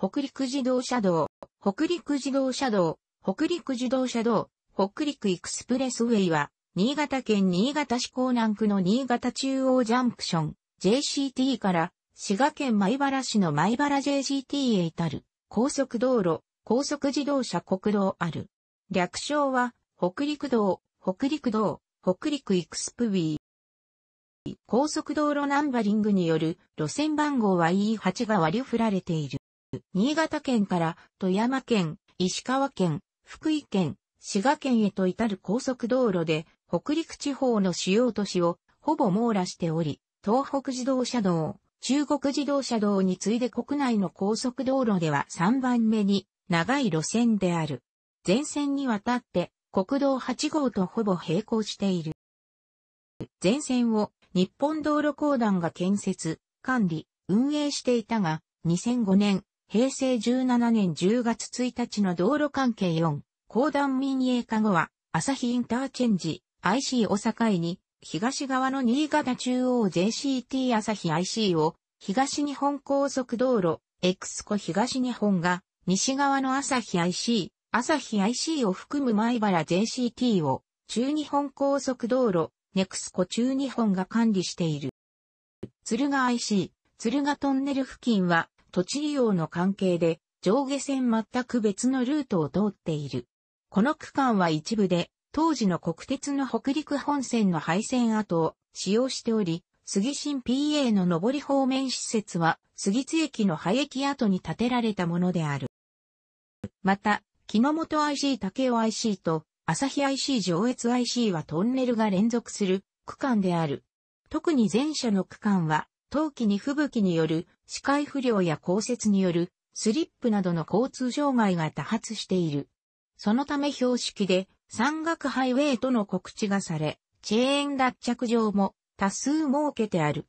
北陸自動車道、北陸自動車道、北陸自動車道、北陸エクスプレスウェイは、新潟県新潟市港南区の新潟中央ジャンクション、JCT から、滋賀県米原市の米原 JCT へ至る、高速道路、高速自動車国道ある。略称は、北陸道、北陸道、北陸エクスプウー。高速道路ナンバリングによる路線番号は E8 が割り振られている。新潟県から富山県、石川県、福井県、滋賀県へと至る高速道路で、北陸地方の主要都市をほぼ網羅しており、東北自動車道、中国自動車道に次いで国内の高速道路では3番目に長い路線である。全線にわたって国道8号とほぼ並行している。全線を日本道路公団が建設、管理、運営していたが、2005年平成17年10月1日の道路関係4、公団民営化後は、朝日インターチェンジ、IC を境に、東側の新潟中央 JCT 朝日 IC を、東日本高速道路、X コ東日本が、西側の朝日 IC、朝日 IC を含む前原 JCT を、中日本高速道路、ネクスコ中日本が管理している。鶴ヶ IC、鶴ヶトンネル付近は、土地利用の関係で上下線全く別のルートを通っている。この区間は一部で当時の国鉄の北陸本線の廃線跡を使用しており、杉新 PA の上り方面施設は杉津駅の廃駅跡に建てられたものである。また、木の本 IC 竹雄 IC と朝日 IC 上越 IC はトンネルが連続する区間である。特に前者の区間は冬季に吹雪による視界不良や降雪によるスリップなどの交通障害が多発している。そのため標識で山岳ハイウェイとの告知がされ、チェーン脱着場も多数設けてある。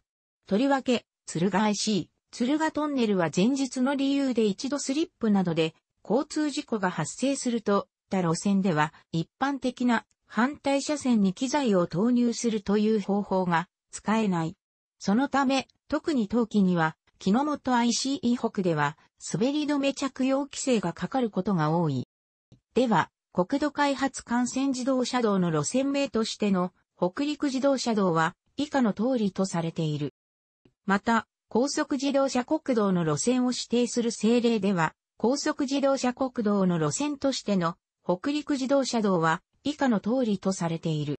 とりわけ、鶴ヶ IC、鶴ヶトンネルは前日の理由で一度スリップなどで交通事故が発生すると、た路線では一般的な反対車線に機材を投入するという方法が使えない。そのため、特に冬季には、木の本 ICE 北では、滑り止め着用規制がかかることが多い。では、国土開発幹線自動車道の路線名としての北陸自動車道は以下の通りとされている。また、高速自動車国道の路線を指定する政令では、高速自動車国道の路線としての北陸自動車道は以下の通りとされている。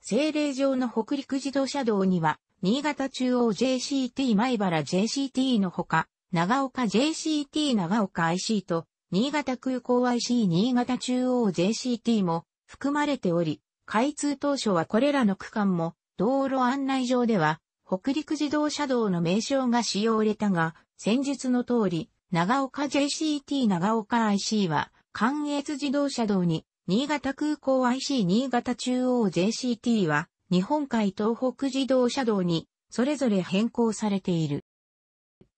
政令上の北陸自動車道には新潟中央 JCT 米原 JCT のほか、長岡 JCT 長岡 IC と、新潟空港 IC 新潟中央 JCT も含まれており、開通当初はこれらの区間も道路案内上では北陸自動車道の名称が使用れたが、先述の通り、長岡 JCT 長岡 IC は関越自動車道に新潟空港 IC 新潟中央 JCT は日本海東北自動車道に、それぞれ変更されている。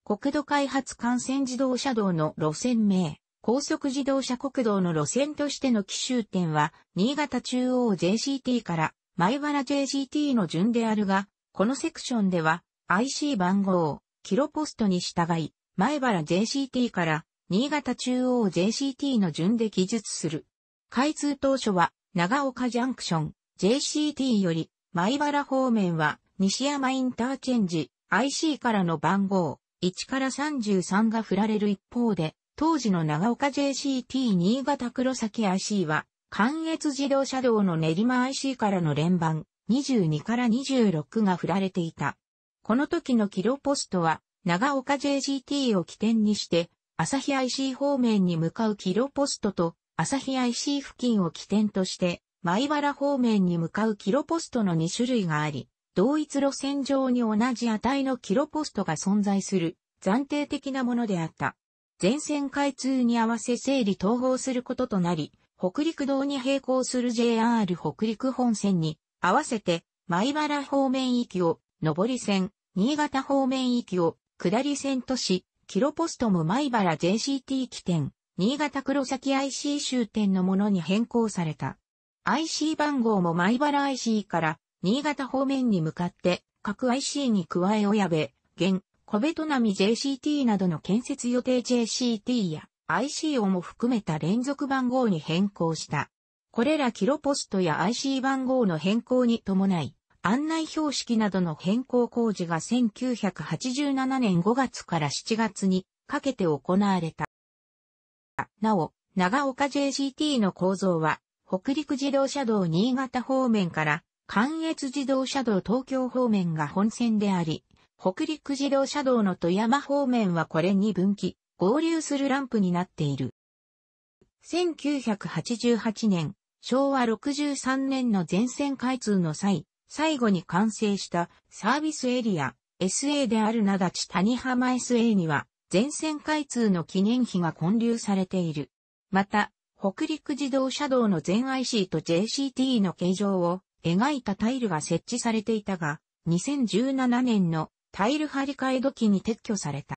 国土開発幹線自動車道の路線名、高速自動車国道の路線としての奇襲点は、新潟中央 JCT から前原 JCT の順であるが、このセクションでは IC 番号をキロポストに従い、前原 JCT から新潟中央 JCT の順で記述する。開通当初は長岡ジャンクション JCT より前原方面は、西山インターチェンジ、IC からの番号、1から33が振られる一方で、当時の長岡 JCT 新潟黒崎 IC は、関越自動車道の練馬 IC からの連番、22から26が振られていた。この時のキロポストは、長岡 j c t を起点にして、朝日 IC 方面に向かうキロポストと、朝日 IC 付近を起点として、前原方面に向かうキロポストの2種類があり、同一路線上に同じ値のキロポストが存在する暫定的なものであった。全線開通に合わせ整理統合することとなり、北陸道に並行する JR 北陸本線に合わせて前原方面行きを上り線、新潟方面行きを下り線とし、キロポストも前原 JCT 起点、新潟黒崎 IC 終点のものに変更された。IC 番号も前原 IC から新潟方面に向かって各 IC に加え親部、現、小部と並 JCT などの建設予定 JCT や IC をも含めた連続番号に変更した。これらキロポストや IC 番号の変更に伴い、案内標識などの変更工事が1987年5月から7月にかけて行われた。なお、長岡 JCT の構造は北陸自動車道新潟方面から関越自動車道東京方面が本線であり、北陸自動車道の富山方面はこれに分岐、合流するランプになっている。1988年、昭和63年の全線開通の際、最後に完成したサービスエリア SA である名立谷浜 SA には全線開通の記念碑が混流されている。また、北陸自動車道の全 IC と JCT の形状を描いたタイルが設置されていたが、2017年のタイル張り替え時に撤去された。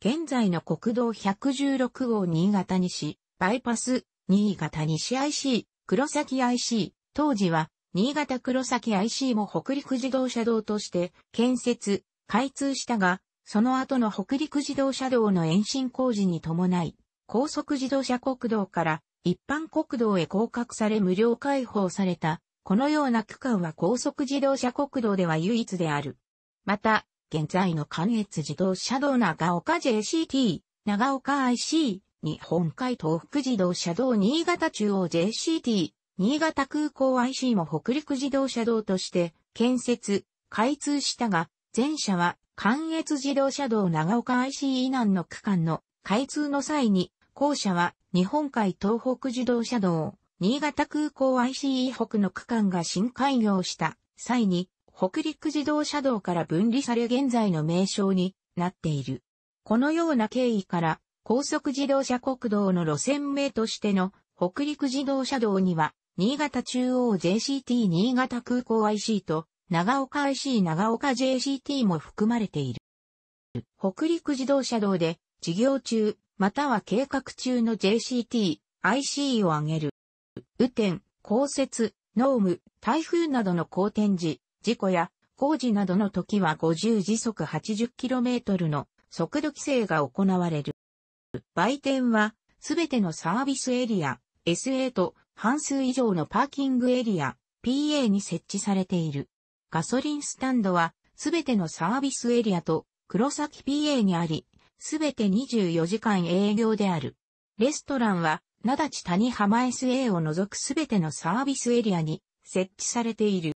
現在の国道116号新潟西、バイパス、新潟西 IC、黒崎 IC、当時は新潟黒崎 IC も北陸自動車道として建設、開通したが、その後の北陸自動車道の延伸工事に伴い、高速自動車国道から一般国道へ降格され無料開放された、このような区間は高速自動車国道では唯一である。また、現在の関越自動車道長岡 JCT、長岡 IC、日本海東北自動車道新潟中央 JCT、新潟空港 IC も北陸自動車道として建設、開通したが、前者は関越自動車道長岡 IC 以南の区間の開通の際に、校舎は日本海東北自動車道、新潟空港 ICE 北の区間が新開業した際に、北陸自動車道から分離され現在の名称になっている。このような経緯から、高速自動車国道の路線名としての北陸自動車道には、新潟中央 JCT 新潟空港 IC と、長岡 IC 長岡 JCT も含まれている。北陸自動車道で事業中、または計画中の JCT、IC を挙げる。雨天、降雪、濃霧、台風などの好天時、事故や工事などの時は50時速 80km の速度規制が行われる。売店は、すべてのサービスエリア、SA と半数以上のパーキングエリア、PA に設置されている。ガソリンスタンドは、すべてのサービスエリアと黒崎 PA にあり、すべて24時間営業である。レストランは、なだち谷浜 SA を除くすべてのサービスエリアに設置されている。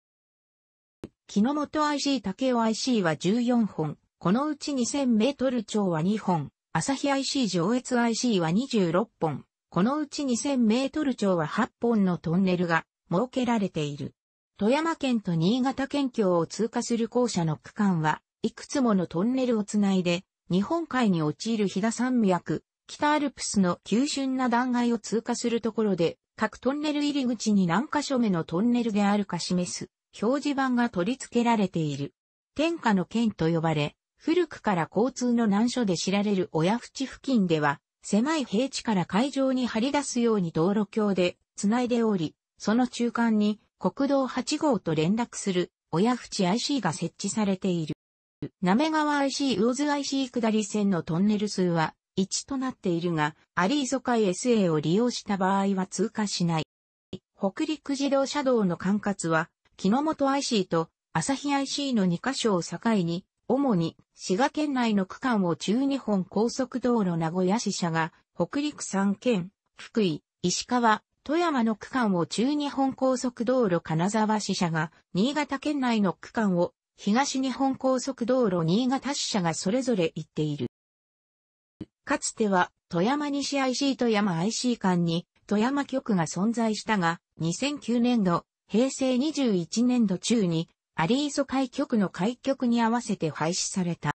木の本 IC 竹尾 IC は14本、このうち2000メートル超は2本、朝日 IC 上越 IC は26本、このうち2000メートル超は8本のトンネルが設けられている。富山県と新潟県境を通過する校舎の区間は、いくつものトンネルをつないで日本海に陥る飛騨山脈、北アルプスの急峻な断崖を通過するところで、各トンネル入り口に何箇所目のトンネルであるか示す表示板が取り付けられている。天下の県と呼ばれ、古くから交通の難所で知られる親淵付近では、狭い平地から海上に張り出すように道路橋で繋いでおり、その中間に国道8号と連絡する親淵 IC が設置されている。なめ川 IC 魚津 IC 下り線のトンネル数は1となっているが、アリーゾ海 SA を利用した場合は通過しない。北陸自動車道の管轄は、木の本 IC と旭 IC の2カ所を境に、主に滋賀県内の区間を中日本高速道路名古屋支社が、北陸3県、福井、石川、富山の区間を中日本高速道路金沢支社が、新潟県内の区間を東日本高速道路新潟支社がそれぞれ行っている。かつては富山西 IC 富山 IC 間に富山局が存在したが、2009年度、平成21年度中に、有磯海局の開局に合わせて廃止された。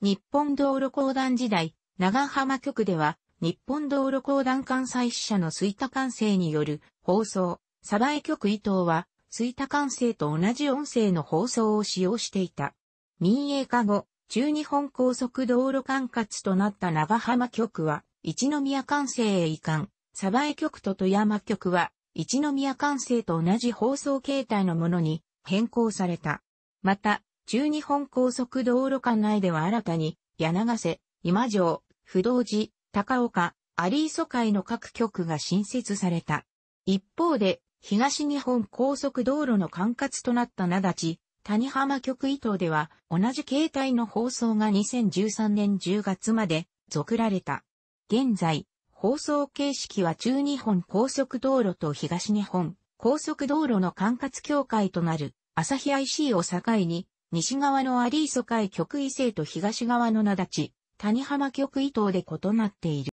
日本道路公団時代、長浜局では、日本道路公団関西支社の水田管制による放送、鯖江局伊藤は、吹田管制と同じ音声の放送を使用していた。民営化後、中日本高速道路管轄となった長浜局は、一宮管制へ移管、鯖江局と富山局は、一宮管制と同じ放送形態のものに変更された。また、中日本高速道路管内では新たに、柳瀬、今城、不動寺、高岡、有磯海の各局が新設された。一方で、東日本高速道路の管轄となった名立、谷浜局伊東では、同じ形態の放送が2013年10月まで、続られた。現在、放送形式は中日本高速道路と東日本高速道路の管轄協会となる、朝日 IC を境に、西側のアリーソ海局伊勢と東側の名立、谷浜局伊東で異なっている。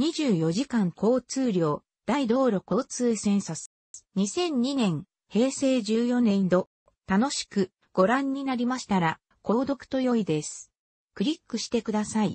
24時間交通量、大道路交通センサス。2002年、平成14年度、楽しくご覧になりましたら、購読と良いです。クリックしてください。